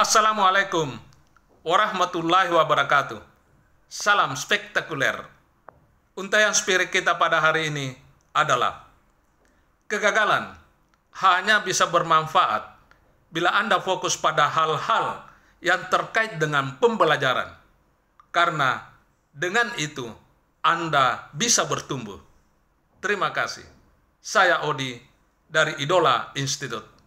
Assalamualaikum warahmatullahi wabarakatuh. Salam spektakuler. Untayan spirit kita pada hari ini adalah kegagalan hanya bisa bermanfaat bila Anda fokus pada hal-hal yang terkait dengan pembelajaran. Karena dengan itu Anda bisa bertumbuh. Terima kasih. Saya Odi dari Idola Institute.